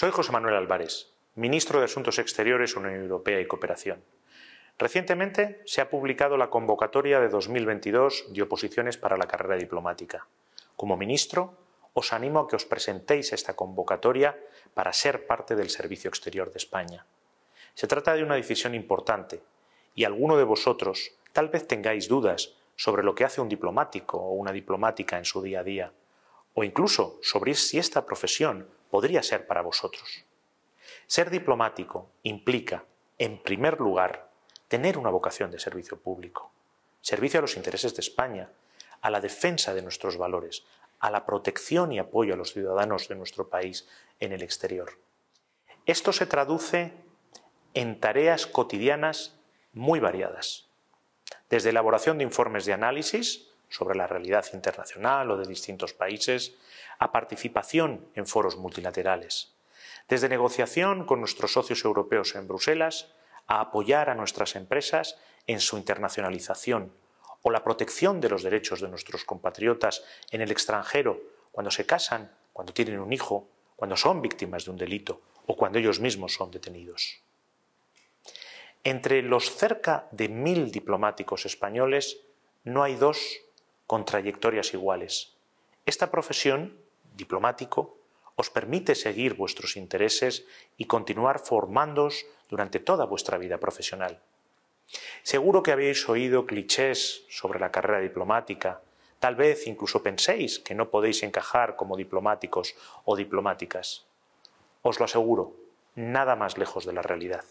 Soy José Manuel Álvarez, ministro de Asuntos Exteriores, Unión Europea y Cooperación. Recientemente se ha publicado la convocatoria de 2022 de oposiciones para la carrera diplomática. Como ministro, os animo a que os presentéis esta convocatoria para ser parte del Servicio Exterior de España. Se trata de una decisión importante y alguno de vosotros tal vez tengáis dudas sobre lo que hace un diplomático o una diplomática en su día a día, o incluso sobre si esta profesión podría ser para vosotros. Ser diplomático implica, en primer lugar, tener una vocación de servicio público, servicio a los intereses de España, a la defensa de nuestros valores, a la protección y apoyo a los ciudadanos de nuestro país en el exterior. Esto se traduce en tareas cotidianas muy variadas, desde elaboración de informes de análisis, sobre la realidad internacional o de distintos países, a participación en foros multilaterales, desde negociación con nuestros socios europeos en Bruselas, a apoyar a nuestras empresas en su internacionalización o la protección de los derechos de nuestros compatriotas en el extranjero cuando se casan, cuando tienen un hijo, cuando son víctimas de un delito o cuando ellos mismos son detenidos. Entre los cerca de mil diplomáticos españoles no hay dos con trayectorias iguales. Esta profesión, diplomático, os permite seguir vuestros intereses y continuar formándoos durante toda vuestra vida profesional. Seguro que habéis oído clichés sobre la carrera diplomática, tal vez incluso penséis que no podéis encajar como diplomáticos o diplomáticas. Os lo aseguro, nada más lejos de la realidad.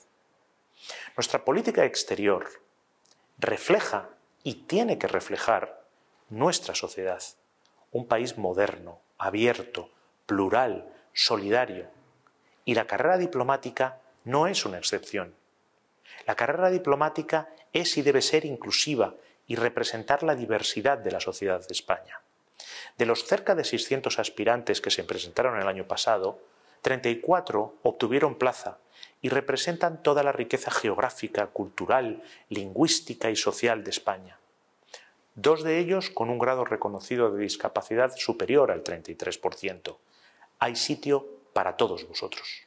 Nuestra política exterior refleja y tiene que reflejar nuestra sociedad, un país moderno, abierto, plural, solidario. Y la carrera diplomática no es una excepción. La carrera diplomática es y debe ser inclusiva y representar la diversidad de la sociedad de España. De los cerca de 600 aspirantes que se presentaron el año pasado, 34 obtuvieron plaza y representan toda la riqueza geográfica, cultural, lingüística y social de España dos de ellos con un grado reconocido de discapacidad superior al 33%. Hay sitio para todos vosotros.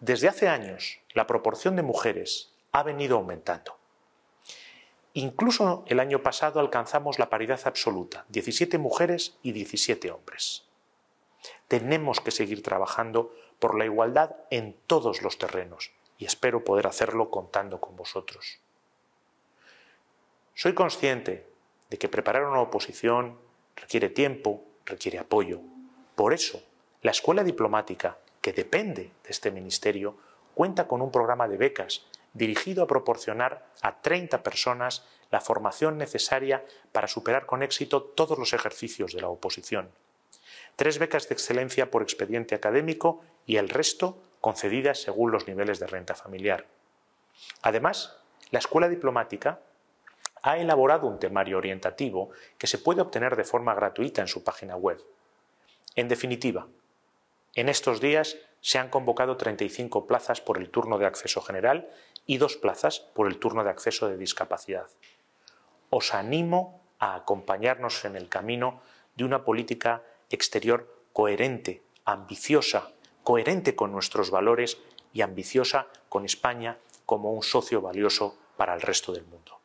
Desde hace años, la proporción de mujeres ha venido aumentando. Incluso el año pasado alcanzamos la paridad absoluta, 17 mujeres y 17 hombres. Tenemos que seguir trabajando por la igualdad en todos los terrenos y espero poder hacerlo contando con vosotros. Soy consciente de que preparar una oposición requiere tiempo, requiere apoyo. Por eso, la escuela diplomática, que depende de este ministerio, cuenta con un programa de becas dirigido a proporcionar a 30 personas la formación necesaria para superar con éxito todos los ejercicios de la oposición. Tres becas de excelencia por expediente académico y el resto concedidas según los niveles de renta familiar. Además, la escuela diplomática ha elaborado un temario orientativo que se puede obtener de forma gratuita en su página web. En definitiva, en estos días se han convocado 35 plazas por el turno de acceso general y dos plazas por el turno de acceso de discapacidad. Os animo a acompañarnos en el camino de una política exterior coherente, ambiciosa, coherente con nuestros valores y ambiciosa con España como un socio valioso para el resto del mundo.